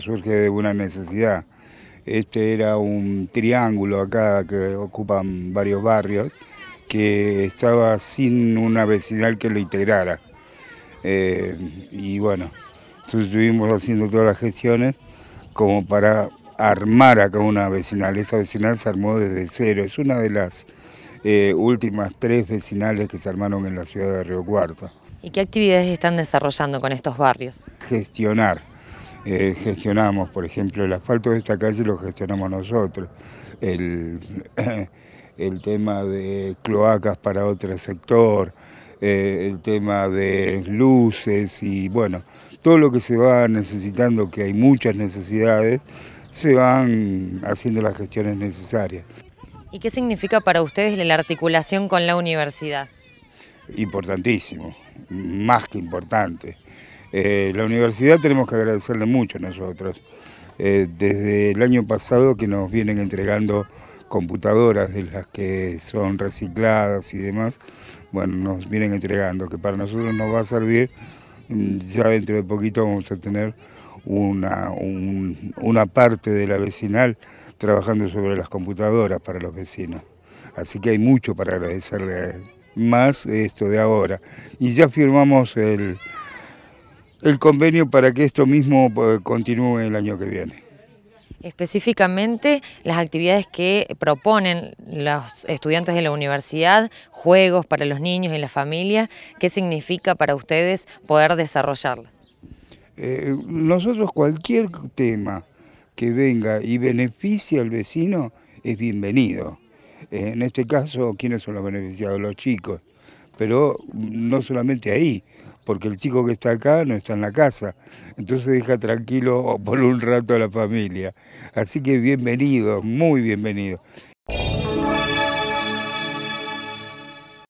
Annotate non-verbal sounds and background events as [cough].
surge de una necesidad. Este era un triángulo acá que ocupan varios barrios que estaba sin una vecinal que lo integrara. Eh, y bueno, estuvimos haciendo todas las gestiones como para armar acá una vecinal. Esa vecinal se armó desde cero. Es una de las eh, últimas tres vecinales que se armaron en la ciudad de Río Cuarto. ¿Y qué actividades están desarrollando con estos barrios? Gestionar eh, gestionamos, por ejemplo, el asfalto de esta calle lo gestionamos nosotros, el, [coughs] tema de cloacas para otro sector, eh, el tema de luces y bueno, todo lo que se va necesitando, que hay muchas necesidades, se van haciendo las gestiones necesarias. ¿Y qué significa para ustedes la articulación con la universidad? Importantísimo, más que importante. Eh, la universidad tenemos que agradecerle mucho a nosotros. Eh, desde el año pasado que nos vienen entregando computadoras de las que son recicladas y demás, bueno, nos vienen entregando, que para nosotros nos va a servir, mm, ya dentro de poquito vamos a tener una, una parte de la vecinal trabajando sobre las computadoras para los vecinos. Así que hay mucho para agradecerle más esto de ahora. Y ya firmamos el el convenio para que esto mismo eh, continúe el año que viene. Específicamente las actividades que proponen los estudiantes de la universidad, juegos para los niños y la familia, ¿qué significa para ustedes poder desarrollarlas? Eh, nosotros cualquier tema que venga y beneficie al vecino es bienvenido. Eh, en este caso, ¿quiénes son los beneficiados? Los chicos pero no solamente ahí, porque el chico que está acá no está en la casa, entonces deja tranquilo por un rato a la familia. Así que bienvenidos, muy bienvenidos.